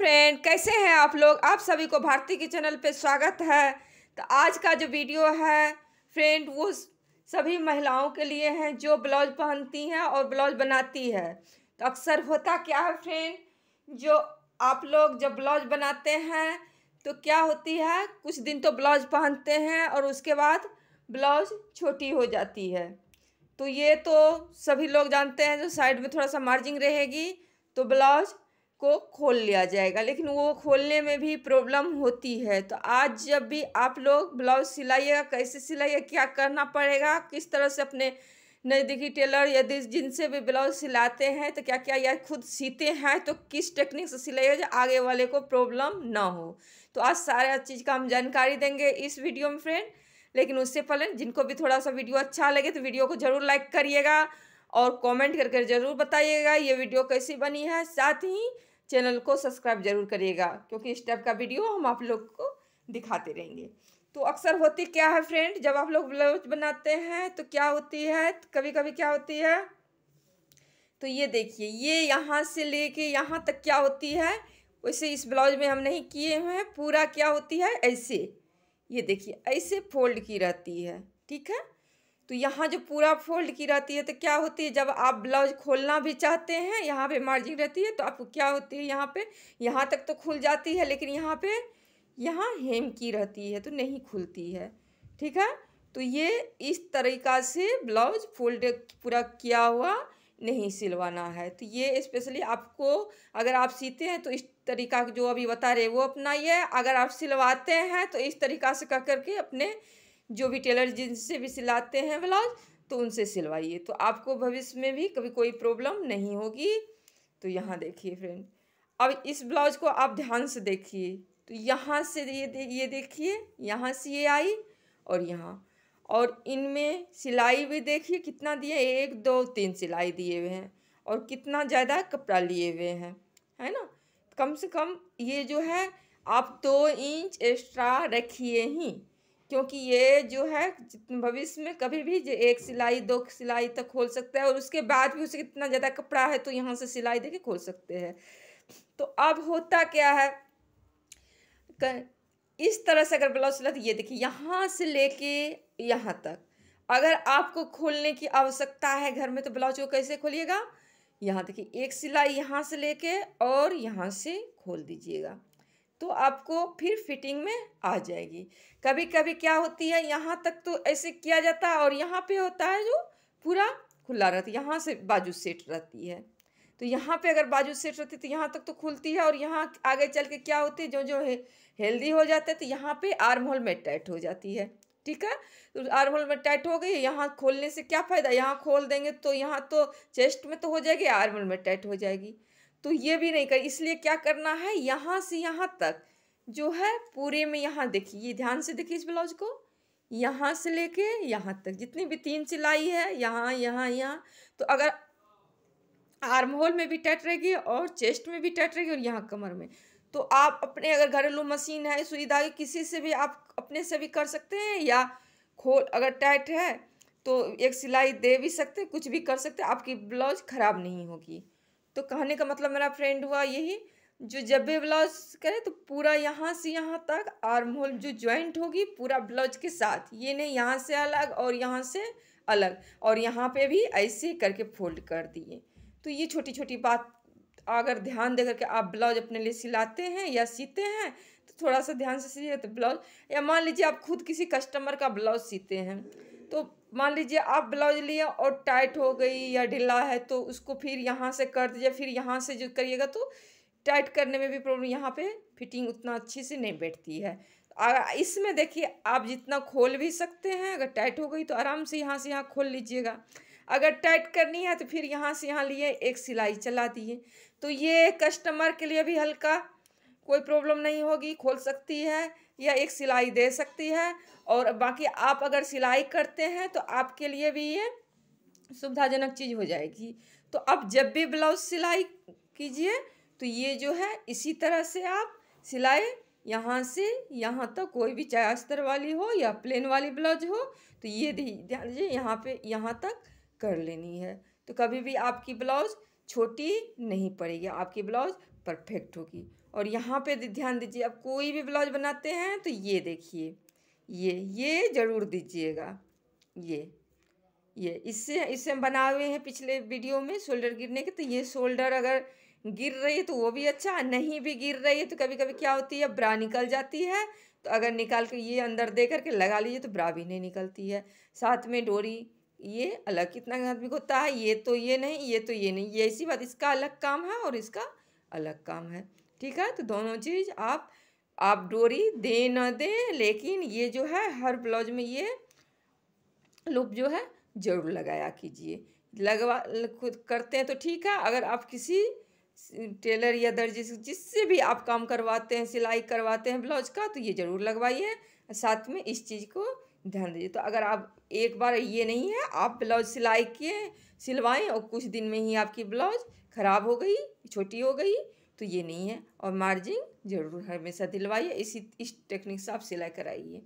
friend कैसे हैं आप लोग आप सभी को भारती के चैनल पे स्वागत है तो आज का जो वीडियो है फ्रेंड वो सभी महिलाओं के लिए हैं जो ब्लाउज पहनती हैं और ब्लाउज बनाती है तो अक्सर होता क्या है फ्रेंड जो आप लोग जब ब्लाउज बनाते हैं तो क्या होती है कुछ दिन तो ब्लाउज पहनते हैं और उसके बाद ब्लाउज छोटी हो जाती है तो ये तो सभी लोग जानते हैं जो साइड में थोड़ा सा मार्जिंग रहेगी तो ब्लाउज को खोल लिया जाएगा लेकिन वो खोलने में भी प्रॉब्लम होती है तो आज जब भी आप लोग ब्लाउज सिलाइएगा कैसे सिलाइए क्या करना पड़ेगा किस तरह से अपने नज़दीकी टेलर यदि जिनसे भी ब्लाउज सिलाते हैं तो क्या क्या या खुद सीते हैं तो किस टेक्निक से सिलाइए जो आगे वाले को प्रॉब्लम ना हो तो आज सारा चीज़ का हम जानकारी देंगे इस वीडियो में फ्रेंड लेकिन उससे पहले जिनको भी थोड़ा सा वीडियो अच्छा लगे तो वीडियो को ज़रूर लाइक करिएगा और कमेंट करके ज़रूर बताइएगा ये वीडियो कैसी बनी है साथ ही चैनल को सब्सक्राइब जरूर करिएगा क्योंकि इस टाइप का वीडियो हम आप लोग को दिखाते रहेंगे तो अक्सर होती क्या है फ्रेंड जब आप लोग ब्लाउज बनाते हैं तो क्या होती है तो कभी कभी क्या होती है तो ये देखिए ये यहाँ से ले कर यहाँ तक क्या होती है वैसे इस ब्लाउज में हम नहीं किए हुए हैं पूरा क्या होती है ऐसे ये देखिए ऐसे फोल्ड की रहती है ठीक है तो यहाँ जो पूरा फोल्ड की रहती है तो क्या होती है जब आप ब्लाउज खोलना भी चाहते हैं यहाँ पे मार्जिन रहती है तो आपको क्या होती है यहाँ पे यहाँ तक तो खुल जाती है लेकिन यहाँ पे यहाँ हेम की रहती है तो नहीं खुलती है ठीक है तो ये इस तरीका से ब्लाउज फोल्ड पूरा किया हुआ नहीं सिलवाना है तो ये स्पेशली आपको अगर आप सीते हैं तो इस तरीका जो अभी बता रहे वो अपनाइए अगर आप सिलवाते हैं तो इस तरीका से कह करके अपने जो भी टेलर जिनसे भी सिलाते हैं ब्लाउज तो उनसे सिलवाइए तो आपको भविष्य में भी कभी कोई प्रॉब्लम नहीं होगी तो यहाँ देखिए फ्रेंड अब इस ब्लाउज को आप ध्यान से देखिए तो यहाँ से ये दे, ये देखिए यहाँ से ये आई और यहाँ और इनमें सिलाई भी देखिए कितना दिए एक दो तीन सिलाई दिए हुए हैं और कितना ज़्यादा कपड़ा लिए हुए हैं है ना कम से कम ये जो है आप दो इंच एक्स्ट्रा रखिए ही क्योंकि ये जो है भविष्य में कभी भी जो एक सिलाई दो सिलाई तक खोल सकता है और उसके बाद भी उसे कितना ज़्यादा कपड़ा है तो यहाँ से सिलाई दे के खोल सकते हैं तो अब होता क्या है कर, इस तरह से अगर ब्लाउज सिला तो ये देखिए यहाँ से लेके यहाँ तक अगर आपको खोलने की आवश्यकता है घर में तो ब्लाउज को कैसे खोलिएगा यहाँ देखिए एक सिलाई यहाँ से लेके और यहाँ से खोल दीजिएगा तो आपको फिर फिटिंग में आ जाएगी कभी कभी क्या होती है यहाँ तक तो ऐसे किया जाता है और यहाँ पे होता है जो पूरा खुला रहता है यहाँ से बाजू सेट रहती है तो यहाँ पे अगर बाजू सेट रहती है तो यहाँ तक तो खुलती है और यहाँ आगे चल के क्या होती है जो जो है हेल्दी हो जाता है तो यहाँ पे आर्म होल में टाइट हो जाती है ठीक है तो आर्म होल में टाइट हो गई यहाँ खोलने से क्या फ़ायदा यहाँ खोल देंगे तो यहाँ तो चेस्ट में तो हो जाएगी आर्म होल में टाइट हो जाएगी तो ये भी नहीं कर इसलिए क्या करना है यहाँ से यहाँ तक जो है पूरे में यहाँ देखिए ये ध्यान से देखिए इस ब्लाउज को यहाँ से लेके यहाँ तक जितनी भी तीन सिलाई है यहाँ यहाँ यहाँ तो अगर आर्म होल में भी टैट रहेगी और चेस्ट में भी टैट रहेगी और यहाँ कमर में तो आप अपने अगर घरेलू मशीन है सुई धागे किसी से भी आप अपने से भी कर सकते हैं या खोल अगर टाइट है तो एक सिलाई दे भी सकते कुछ भी कर सकते आपकी ब्लाउज ख़राब नहीं होगी तो कहने का मतलब मेरा फ्रेंड हुआ यही जो जब भी ब्लाउज करें तो पूरा यहाँ से यहाँ तक आर्म होल जो ज्वाइंट होगी पूरा ब्लाउज के साथ ये नहीं यहाँ से अलग और यहाँ से अलग और यहाँ पे भी ऐसे करके फोल्ड कर दिए तो ये छोटी छोटी बात अगर ध्यान दे करके आप ब्लाउज अपने लिए सिलाते हैं या सीते हैं तो थोड़ा सा ध्यान से सीते तो ब्लाउज या मान लीजिए आप खुद किसी कस्टमर का ब्लाउज सीते हैं तो मान लीजिए आप ब्लाउज लिए और टाइट हो गई या ढीला है तो उसको फिर यहाँ से कर दीजिए फिर यहाँ से जो करिएगा तो टाइट करने में भी प्रॉब्लम यहाँ पे फिटिंग उतना अच्छी से नहीं बैठती है इसमें देखिए आप जितना खोल भी सकते हैं अगर टाइट हो गई तो आराम से यहाँ से यहाँ खोल लीजिएगा अगर टाइट करनी है तो फिर यहाँ से यहाँ लिए एक सिलाई चला दिए तो ये कस्टमर के लिए भी हल्का कोई प्रॉब्लम नहीं होगी खोल सकती है या एक सिलाई दे सकती है और बाकी आप अगर सिलाई करते हैं तो आपके लिए भी ये सुविधाजनक चीज़ हो जाएगी तो आप जब भी ब्लाउज सिलाई कीजिए तो ये जो है इसी तरह से आप सिलाई यहाँ से यहाँ तक तो कोई भी चाहे अस्तर वाली हो या प्लेन वाली ब्लाउज हो तो ये ध्यान दीजिए यहाँ पे यहाँ तक कर लेनी है तो कभी भी आपकी ब्लाउज छोटी नहीं पड़ेगी आपकी ब्लाउज परफेक्ट होगी और यहाँ पे ध्यान दीजिए अब कोई भी ब्लाउज बनाते हैं तो ये देखिए ये ये ज़रूर दीजिएगा ये ये इससे इससे हम बना हुए हैं पिछले वीडियो में शोल्डर गिरने के तो ये शोल्डर अगर गिर रही है तो वो भी अच्छा नहीं भी गिर रही है तो कभी कभी क्या होती है ब्रा निकल जाती है तो अगर निकाल कर ये अंदर दे करके लगा लीजिए तो ब्रा भी नहीं निकलती है साथ में डोरी ये अलग कितना आदमी होता है ये तो ये नहीं ये तो ये नहीं ये ऐसी बात इसका अलग काम है और इसका अलग काम है ठीक है तो दोनों चीज़ आप आप डोरी दें ना दें लेकिन ये जो है हर ब्लाउज में ये लूप जो है जरूर लगाया कीजिए लगवा खुद करते हैं तो ठीक है अगर आप किसी टेलर या दर्जी जिससे भी आप काम करवाते हैं सिलाई करवाते हैं ब्लाउज का तो ये ज़रूर लगवाइए साथ में इस चीज़ को ध्यान दीजिए तो अगर आप एक बार ये नहीं है आप ब्लाउज सिलाई किए सिलवाएं और कुछ दिन में ही आपकी ब्लाउज ख़राब हो गई छोटी हो गई तो ये नहीं है और मार्जिन ज़रूर हमेशा दिलवाइए इसी इस टेक्निक से आप सिलाई कराइए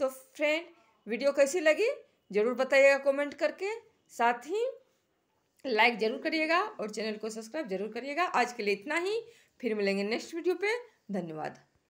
तो फ्रेंड वीडियो कैसी लगी ज़रूर बताइएगा कमेंट करके साथ ही लाइक ज़रूर करिएगा और चैनल को सब्सक्राइब जरूर करिएगा आज के लिए इतना ही फिर मिलेंगे नेक्स्ट वीडियो पे धन्यवाद